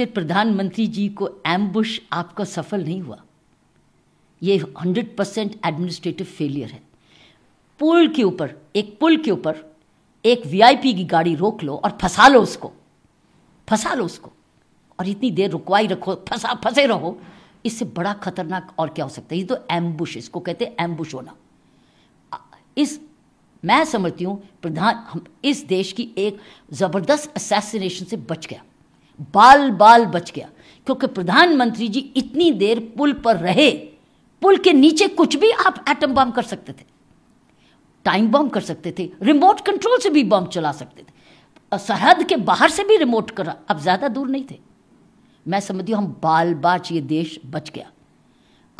कि प्रधानमंत्री जी को एम्बुश आपका सफल नहीं हुआ ये हंड्रेड परसेंट एडमिनिस्ट्रेटिव फेलियर है पुल के ऊपर एक पुल के ऊपर एक वीआईपी की गाड़ी रोक लो और फंसा लो उसको फंसा लो उसको और इतनी देर रुकवाई रखो फंसा फंसे रहो इससे बड़ा खतरनाक और क्या हो सकता है ये तो एम्बुश इसको कहते हैं एम्बुश होना इस मैं समझती हूँ प्रधान हम इस देश की एक ज़बरदस्त असैसिनेशन से बच गया बाल बाल बच गया क्योंकि प्रधानमंत्री जी इतनी देर पुल पर रहे पुल के नीचे कुछ भी आप एटम बम कर सकते थे टाइम बम कर सकते थे रिमोट कंट्रोल से भी बम चला सकते थे सरहद के बाहर से भी रिमोट कर अब ज़्यादा दूर नहीं थे मैं समझती हूं हम बाल बाच ये देश बच गया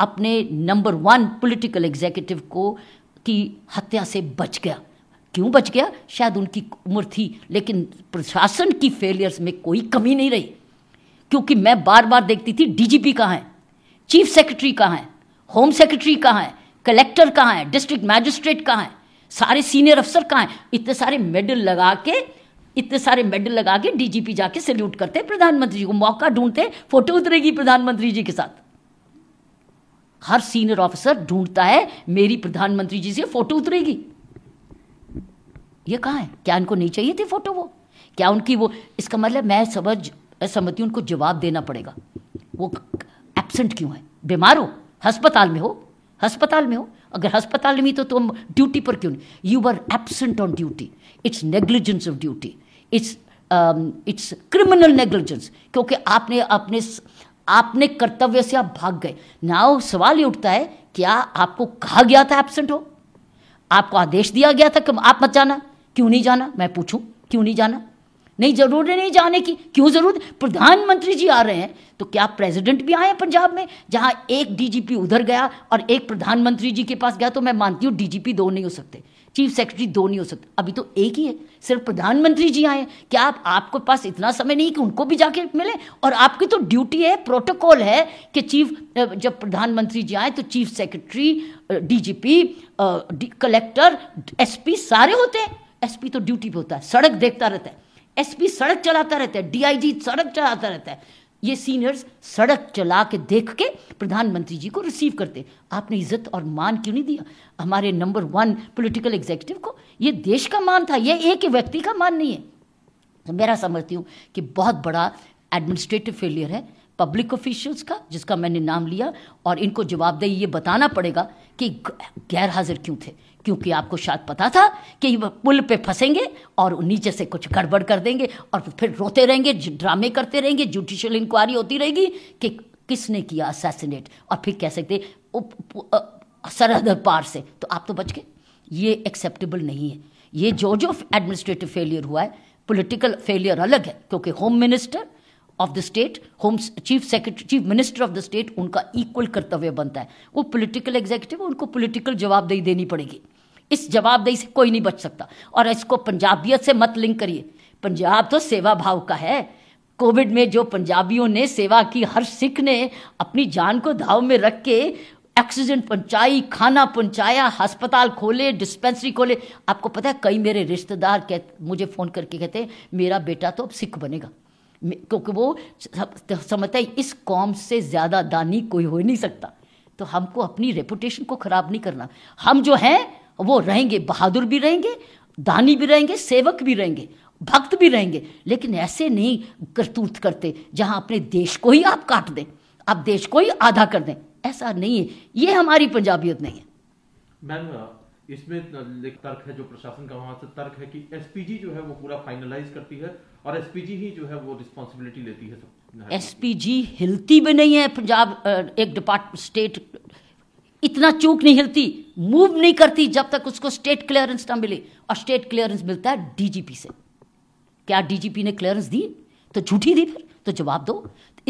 अपने नंबर वन पॉलिटिकल एग्जीक्यूटिव को की हत्या से बच गया क्यों बच गया शायद उनकी उम्र थी लेकिन प्रशासन की फेलियर्स में कोई कमी नहीं रही क्योंकि मैं बार बार देखती थी डीजीपी कहाँ है चीफ सेक्रेटरी कहाँ है होम सेक्रेटरी कहाँ है कलेक्टर कहाँ है डिस्ट्रिक्ट मैजिस्ट्रेट कहाँ है सारे सीनियर अफसर कहाँ हैं इतने सारे मेडल लगा के इतने सारे मेडल लगा के डीजीपी जाके सैल्यूट करते हैं प्रधानमंत्री जी को मौका ढूंढते फोटो उतरेगी प्रधानमंत्री जी के साथ हर सीनियर ऑफिसर ढूंढता है मेरी प्रधानमंत्री जी से फोटो उतरेगी ये कहाँ है क्या इनको नहीं चाहिए थी फ़ोटो वो क्या उनकी वो इसका मतलब मैं समझ मैं समझती हूँ उनको जवाब देना पड़ेगा वो एबसेंट क्यों है बीमार हो हस्पताल में हो हस्पताल में हो अगर हस्पताल में तो तुम ड्यूटी पर क्यों नहीं you are absent on duty it's negligence of duty it's it's criminal negligence क्योंकि आपने अपने आपने कर्तव्य से आप भाग गए नाव सवाल ये उठता है क्या आपको कहा गया था एबसेंट हो आपको आदेश दिया गया था कि आप मत जाना क्यों नहीं जाना मैं पूछूं क्यों नहीं जाना नहीं जरूर है नहीं जाने की क्यों जरूरत प्रधानमंत्री जी आ रहे हैं तो क्या प्रेसिडेंट भी आए हैं पंजाब में जहां एक डीजीपी उधर गया और एक प्रधानमंत्री जी के पास गया तो मैं मानती हूँ डीजीपी दो नहीं हो सकते चीफ सेक्रेटरी दो नहीं हो सकते अभी तो एक ही है सिर्फ प्रधानमंत्री जी आए क्या आप, आपके पास इतना समय नहीं कि उनको भी जाके मिले और आपकी तो ड्यूटी है प्रोटोकॉल है कि चीफ जब प्रधानमंत्री जी आए तो chief secretary DGP collector SP सारे होते हैं एसपी तो ड्यूटी पे होता है सड़क देखता रहता है एसपी सड़क चलाता रहता है डीआईजी सड़क चलाता रहता है ये सीनियर्स सड़क चला के देख के प्रधानमंत्री जी को रिसीव करते आपने इज्जत और मान क्यों नहीं दिया हमारे नंबर वन पॉलिटिकल एग्जीक्यूटिव को ये देश का मान था ये एक व्यक्ति का मान नहीं है तो मेरा समझती हूँ कि बहुत बड़ा एडमिनिस्ट्रेटिव फेलियर है पब्लिक ऑफिशियल्स का जिसका मैंने नाम लिया और इनको जवाबदेही ये बताना पड़ेगा कि गैर हाजिर क्यों थे क्योंकि आपको शायद पता था कि वह पुल पे फंसेंगे और नीचे से कुछ गड़बड़ कर देंगे और फिर रोते रहेंगे ड्रामे करते रहेंगे जुडिशियल इंक्वायरी होती रहेगी कि किसने किया असैसिनेट और फिर कह सकते सरहद पार से तो आप तो बच गए ये एक्सेप्टेबल नहीं है ये जो जो एडमिनिस्ट्रेटिव फेलियर हुआ है पॉलिटिकल फेलियर अलग है क्योंकि home minister of the state home chief secretary chief minister of the state उनका इक्वल कर्तव्य बनता है वो पॉलिटिकल एग्जीक्यूटिव उनको पोलिटिकल जवाबदेही देनी पड़ेगी इस जवाबदेही से कोई नहीं बच सकता और इसको पंजाबियत से मत लिंक करिए पंजाब तो सेवा भाव का है कोविड में जो पंजाबियों ने सेवा की हर सिख ने अपनी जान को धाव में रख के ऑक्सीजन पहुंचाई खाना पहुंचाया अस्पताल खोले डिस्पेंसरी खोले आपको पता है कई मेरे रिश्तेदार कह मुझे फ़ोन करके कहते मेरा बेटा तो अब सिख बनेगा મેં કોકબો સમતાય ઇસ્કોમ સે જ્યાદા દાની કોઈ હોઈ નહી શકતા તો હમકો અપની રેપ્યુટેશન કો ખરાબ નહી karna હમ જો હે વો રહેંગે બહાદુર ભી રહેંગે દાની ભી રહેંગે સેવક ભી રહેંગે ભક્ત ભી રહેંગે લેકિન એસે નહી કર્તુરત કરતે જહા અપને દેશ કો હી આપ કાટ દે અપ દેશ કો હી આધા કર દે એસા નહી યે હમારી પંજાબીયત નહી હે મેમ इसमें तर्क है जो प्रशासन का वहां से तर्क है कि एसपीजी जो है वो पूरा फाइनलाइज करती है और एसपीजी ही जो है वो रिस्पॉन्सिबिलिटी लेती है सब एसपीजी हिलती भी नहीं है पंजाब एक डिपार्टमेंट स्टेट इतना चूक नहीं हिलती मूव नहीं करती जब तक उसको स्टेट क्लियरेंस ना मिले और स्टेट क्लियरेंस मिलता है डीजीपी से क्या डीजीपी ने क्लियरेंस दी तो झूठी दी फिर तो जवाब दो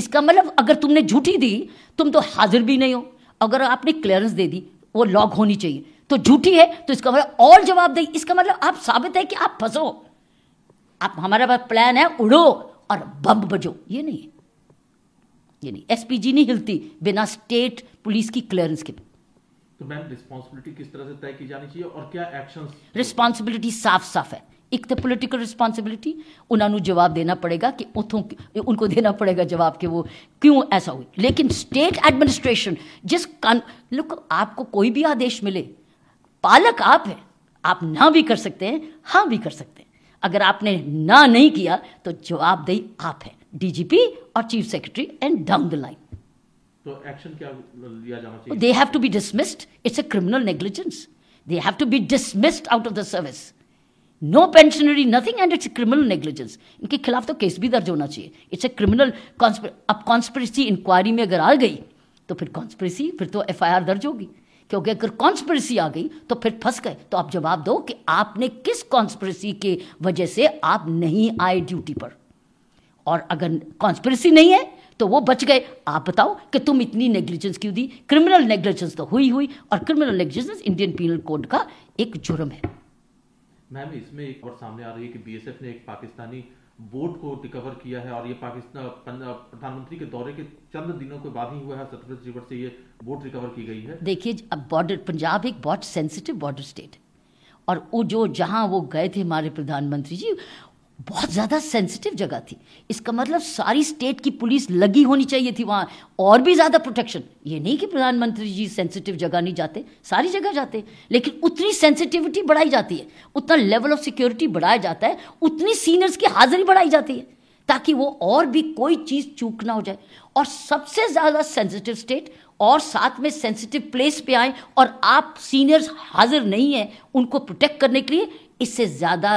इसका मतलब अगर तुमने झूठी दी तुम तो हाजिर भी नहीं हो अगर आपने क्लियरेंस दे दी वो लॉग होनी चाहिए तो झूठी है तो इसका मतलब और जवाब दे इसका मतलब आप साबित है कि आप फंसो आप हमारा पास प्लान है उड़ो और बम बजो ये नहीं ये नहीं एसपीजी नहीं हिलती बिना स्टेट पुलिस की क्लियरेंस के तो मैम रिस्पॉन्सिबिलिटी किस तरह से तय की जानी चाहिए और क्या एक्शन रिस्पॉन्सिबिलिटी साफ साफ है एक तो पोलिटिकल रिस्पॉन्सिबिलिटी उन्होंने जवाब देना पड़ेगा कि उतों उनको देना पड़ेगा जवाब कि वो क्यों ऐसा हुई लेकिन स्टेट एडमिनिस्ट्रेशन जिस कान लुक आपको कोई भी आदेश मिले पालक आप हैं आप ना भी कर सकते हैं हाँ भी कर सकते हैं अगर आपने ना नहीं किया तो जवाबदेही आप हैं डीजीपी और chief secretary and down the line तो एक्शन क्या लिया जाना चाहिए they have to be dismissed it's a criminal negligence they have to be dismissed out of the service no pensionary nothing and it's criminal negligence इनके खिलाफ तो case भी दर्ज होना चाहिए इट्स ए क्रिमिनल अब कॉन्स्परेसी इंक्वायरी में अगर आ गई तो फिर कॉन्स्परेसी फिर तो एफ दर्ज होगी क्योंकि अगर कॉन्स्परेसी आ गई तो फिर फंस गए तो आप जवाब दो कि आपने किस कॉन्स्परेसी के वजह से आप नहीं आए ड्यूटी पर और अगर कॉन्स्परेसी नहीं है तो वो बच गए आप बताओ कि तुम इतनी नेग्लिजेंस क्यों दी क्रिमिनल नेग्लिजेंस तो हुई हुई और criminal negligence Indian Penal Code का एक जुर्म है मैम इसमें एक और सामने आ रही है कि बीएसएफ ने एक पाकिस्तानी बोट को रिकवर किया है और ये पाकिस्तान प्रधानमंत्री के दौरे के चंद दिनों के बाद ही हुआ है सतलज रिवर से ये बोट रिकवर की गई है देखिए अब बॉर्डर पंजाब एक बहुत सेंसिटिव बॉर्डर स्टेट और वो जो जहाँ वो गए थे हमारे प्रधानमंत्री जी बहुत ज़्यादा सेंसिटिव जगह थी इसका मतलब सारी स्टेट की पुलिस लगी होनी चाहिए थी वहां और भी ज़्यादा प्रोटेक्शन ये नहीं कि प्रधानमंत्री जी सेंसिटिव जगह नहीं जाते सारी जगह जाते लेकिन उतनी सेंसिटिविटी बढ़ाई जाती है उतना लेवल ऑफ सिक्योरिटी बढ़ाया जाता है उतनी सीनियर्स की हाजिरी बढ़ाई जाती है ताकि वो और भी कोई चीज़ चूक ना हो जाए और सबसे ज़्यादा सेंसिटिव स्टेट और साथ में सेंसिटिव प्लेस पे आए और आप सीनियर्स हाजिर नहीं है उनको प्रोटेक्ट करने के लिए इससे ज़्यादा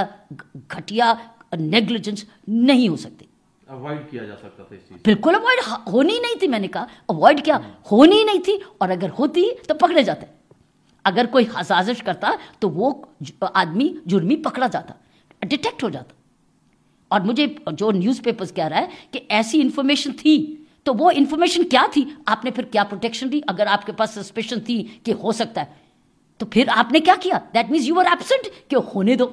घटिया और नेग्लिजेंस नहीं हो सकती अवॉइड किया जा सकता था इस चीज़ बिल्कुल अवॉइड हाँ, होनी नहीं थी मैंने कहा अवॉइड क्या होनी नहीं थी और अगर होती तो पकड़े जाते अगर कोई साजिश करता तो वो आदमी जुर्मी पकड़ा जाता डिटेक्ट हो जाता और मुझे जो न्यूज़पेपर्स कह रहा है कि ऐसी इंफॉर्मेशन थी तो वो इंफॉर्मेशन क्या थी आपने फिर क्या प्रोटेक्शन दी अगर आपके पास सस्पेशन थी कि हो सकता है तो फिर आपने क्या किया that means you are absent कि होने दो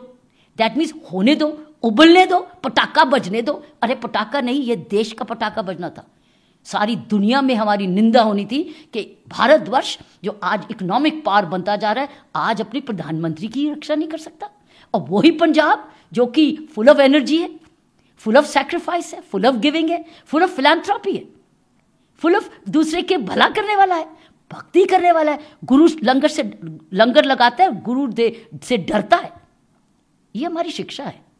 दैट मीन्स होने दो उबलने दो पटाखा बजने दो अरे पटाखा नहीं ये देश का पटाखा बजना था सारी दुनिया में हमारी निंदा होनी थी कि भारतवर्ष जो आज इकोनॉमिक पावर बनता जा रहा है आज अपनी प्रधानमंत्री की रक्षा नहीं कर सकता और वही पंजाब जो कि फुल ऑफ एनर्जी है फुल ऑफ सेक्रीफाइस है फुल ऑफ गिविंग है फुल ऑफ फिलानथ्रॉपी है फुल ऑफ दूसरे के भला करने वाला है भक्ति करने वाला है गुरु लंगर से लंगर लगाता है गुरु दे से डरता है ये हमारी शिक्षा है